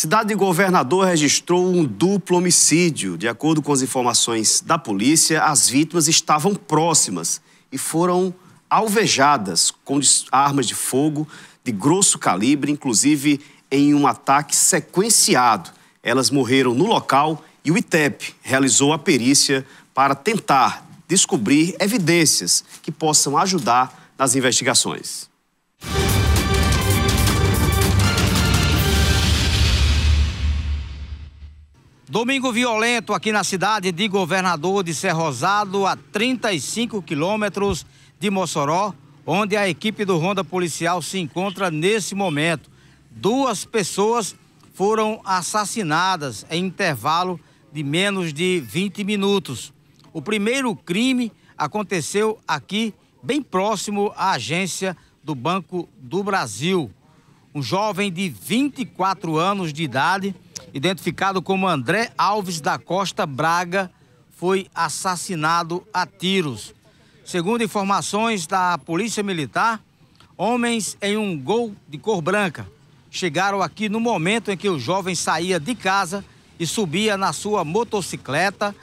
Cidade de Governador registrou um duplo homicídio. De acordo com as informações da polícia, as vítimas estavam próximas e foram alvejadas com armas de fogo de grosso calibre, inclusive em um ataque sequenciado. Elas morreram no local e o ITEP realizou a perícia para tentar descobrir evidências que possam ajudar nas investigações. Domingo violento aqui na cidade de Governador de Rosado, a 35 quilômetros de Mossoró, onde a equipe do Ronda Policial se encontra nesse momento. Duas pessoas foram assassinadas em intervalo de menos de 20 minutos. O primeiro crime aconteceu aqui, bem próximo à agência do Banco do Brasil. Um jovem de 24 anos de idade identificado como André Alves da Costa Braga, foi assassinado a tiros. Segundo informações da Polícia Militar, homens em um gol de cor branca chegaram aqui no momento em que o jovem saía de casa e subia na sua motocicleta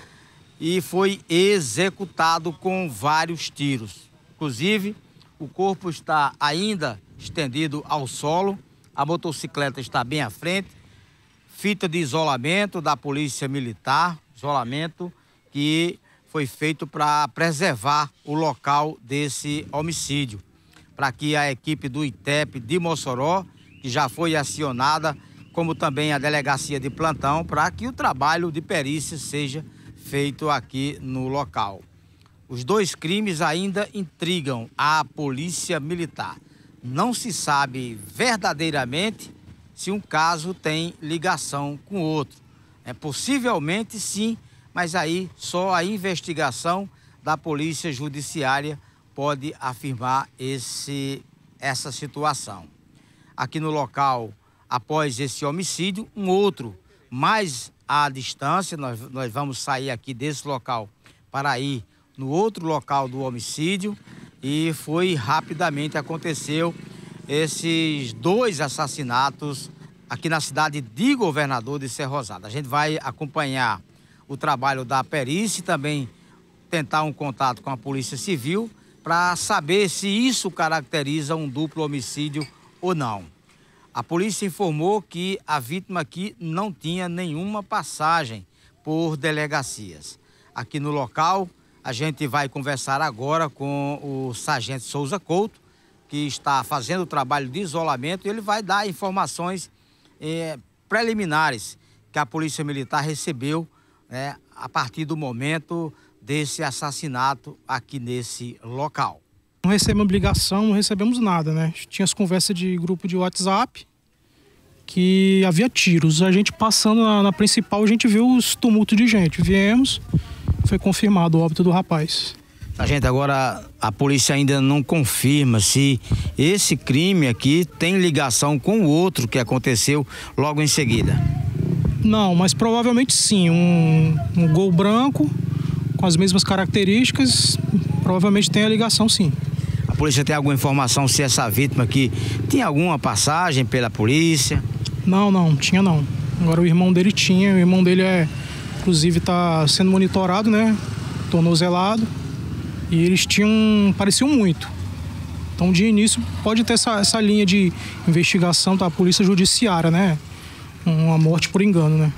e foi executado com vários tiros. Inclusive, o corpo está ainda estendido ao solo, a motocicleta está bem à frente fita de isolamento da Polícia Militar, isolamento que foi feito para preservar o local desse homicídio, para que a equipe do ITEP de Mossoró, que já foi acionada, como também a delegacia de plantão, para que o trabalho de perícia seja feito aqui no local. Os dois crimes ainda intrigam a polícia militar. Não se sabe verdadeiramente se um caso tem ligação com outro. É, possivelmente sim, mas aí só a investigação da Polícia Judiciária pode afirmar esse, essa situação. Aqui no local, após esse homicídio, um outro, mais à distância, nós, nós vamos sair aqui desse local para ir no outro local do homicídio e foi rapidamente aconteceu esses dois assassinatos aqui na cidade de Governador de Ser Rosado. A gente vai acompanhar o trabalho da perícia e também tentar um contato com a Polícia Civil para saber se isso caracteriza um duplo homicídio ou não. A polícia informou que a vítima aqui não tinha nenhuma passagem por delegacias. Aqui no local, a gente vai conversar agora com o sargento Souza Couto, que está fazendo o trabalho de isolamento, e ele vai dar informações é, preliminares que a Polícia Militar recebeu né, a partir do momento desse assassinato aqui nesse local. Não recebemos ligação, não recebemos nada, né? Tinha as conversas de grupo de WhatsApp que havia tiros. A gente passando na, na principal, a gente viu os tumultos de gente. Viemos, foi confirmado o óbito do rapaz. A gente agora, a polícia ainda não confirma se esse crime aqui tem ligação com o outro que aconteceu logo em seguida. Não, mas provavelmente sim. Um, um gol branco com as mesmas características, provavelmente tem a ligação sim. A polícia tem alguma informação se essa vítima aqui tinha alguma passagem pela polícia? Não, não, tinha não. Agora o irmão dele tinha, o irmão dele é, inclusive, está sendo monitorado, né? Tornozelado e eles tinham. pareciam muito. Então, de início, pode ter essa, essa linha de investigação da polícia judiciária, né? Uma morte por engano, né?